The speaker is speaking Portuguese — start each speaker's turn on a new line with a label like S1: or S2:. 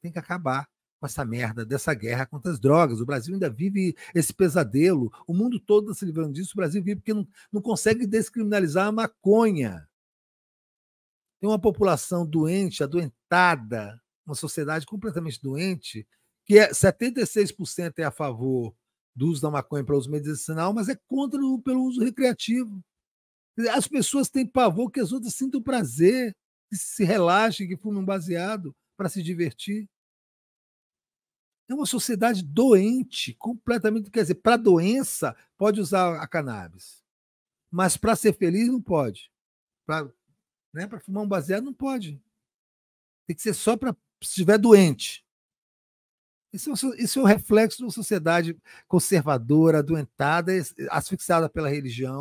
S1: Tem que acabar com essa merda dessa guerra contra as drogas. O Brasil ainda vive esse pesadelo. O mundo todo se livrando disso. O Brasil vive porque não, não consegue descriminalizar a maconha. Tem uma população doente, adoentada, uma sociedade completamente doente, que é 76% é a favor do uso da maconha para uso medicinal, mas é contra o, pelo uso recreativo. As pessoas têm pavor que as outras sintam prazer, que se relaxem, que fumem um baseado para se divertir. É uma sociedade doente, completamente. Quer dizer, para doença, pode usar a cannabis, mas para ser feliz, não pode. Para né, fumar um baseado, não pode. Tem que ser só para se estiver doente. Isso é, isso é um reflexo de uma sociedade conservadora, adoentada, asfixiada pela religião.